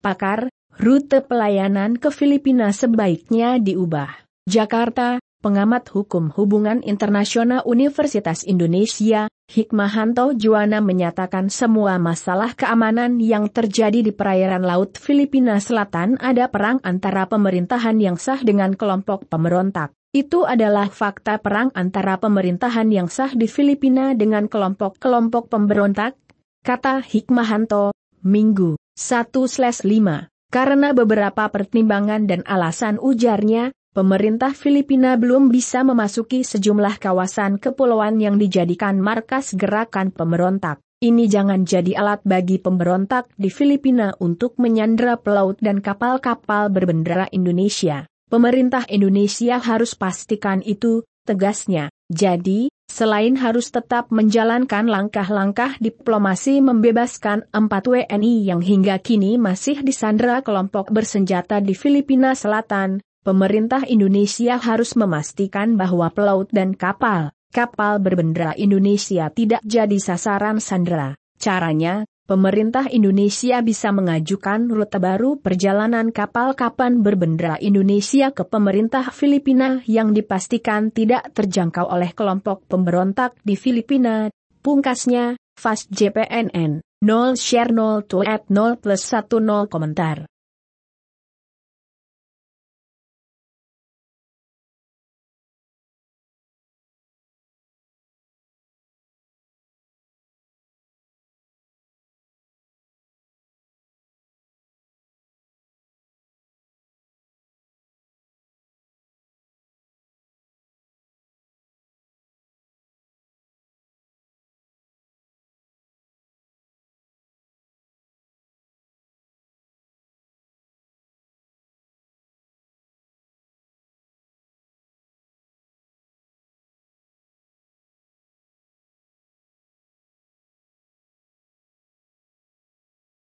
pakar, rute pelayanan ke Filipina sebaiknya diubah. Jakarta, pengamat hukum hubungan internasional Universitas Indonesia, Hikmahanto Juwana menyatakan semua masalah keamanan yang terjadi di perairan laut Filipina Selatan ada perang antara pemerintahan yang sah dengan kelompok pemberontak. Itu adalah fakta perang antara pemerintahan yang sah di Filipina dengan kelompok-kelompok pemberontak, kata Hikmahanto, Minggu. 1/5. Karena beberapa pertimbangan dan alasan ujarnya, pemerintah Filipina belum bisa memasuki sejumlah kawasan kepulauan yang dijadikan markas gerakan pemberontak. Ini jangan jadi alat bagi pemberontak di Filipina untuk menyandra pelaut dan kapal-kapal berbendera Indonesia. Pemerintah Indonesia harus pastikan itu, tegasnya. Jadi, Selain harus tetap menjalankan langkah-langkah diplomasi membebaskan empat WNI yang hingga kini masih disandra kelompok bersenjata di Filipina Selatan, pemerintah Indonesia harus memastikan bahwa pelaut dan kapal, kapal berbendera Indonesia tidak jadi sasaran sandera. Caranya, pemerintah Indonesia bisa mengajukan rute baru perjalanan kapal-kapal berbendera Indonesia ke pemerintah Filipina yang dipastikan tidak terjangkau oleh kelompok pemberontak di Filipina. Pungkasnya, Fast JPNN, 0 share 0 to at 0 plus 10 komentar.